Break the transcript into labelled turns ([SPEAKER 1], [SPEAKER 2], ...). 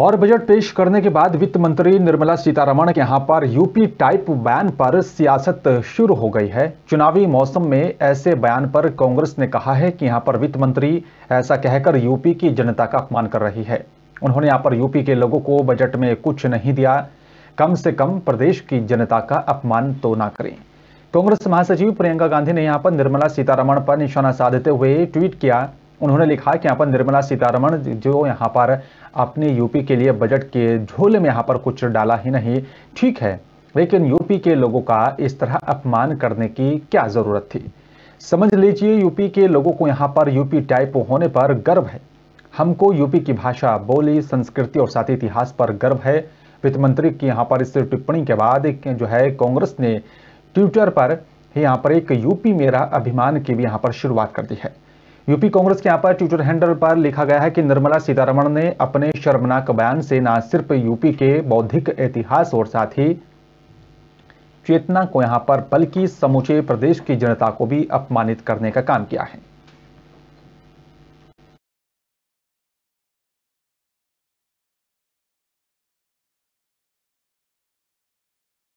[SPEAKER 1] और बजट पेश करने के बाद वित्त मंत्री निर्मला सीतारमण के यहाँ पर यूपी टाइप बैन पर सियासत शुरू हो गई है चुनावी मौसम में ऐसे बयान पर कांग्रेस ने कहा है कि यहाँ पर वित्त मंत्री ऐसा कहकर यूपी की जनता का अपमान कर रही है उन्होंने यहाँ पर यूपी के लोगों को बजट में कुछ नहीं दिया कम से कम प्रदेश की जनता का अपमान तो ना करें कांग्रेस महासचिव प्रियंका गांधी ने यहाँ पर निर्मला सीतारमण पर निशाना साधते हुए ट्वीट किया उन्होंने लिखा है कि यहाँ पर निर्मला सीतारमण जो यहाँ पर अपने यूपी के लिए बजट के झोले में यहाँ पर कुछ डाला ही नहीं ठीक है लेकिन यूपी के लोगों का इस तरह अपमान करने की क्या ज़रूरत थी समझ लीजिए यूपी के लोगों को यहाँ पर यूपी टाइप होने पर गर्व है हमको यूपी की भाषा बोली संस्कृति और साथ इतिहास पर गर्व है वित्त मंत्री की यहाँ पर इस टिप्पणी के बाद जो है कांग्रेस ने ट्विटर पर यहाँ पर एक यूपी मेरा अभिमान की भी यहाँ पर शुरुआत कर दी है यूपी कांग्रेस के यहाँ पर ट्विटर हैंडल पर लिखा गया है कि निर्मला सीतारमण ने अपने शर्मनाक बयान से ना सिर्फ यूपी के बौद्धिक इतिहास और साथ ही चेतना को यहाँ पर बल्कि समूचे प्रदेश की जनता को भी अपमानित करने का काम किया है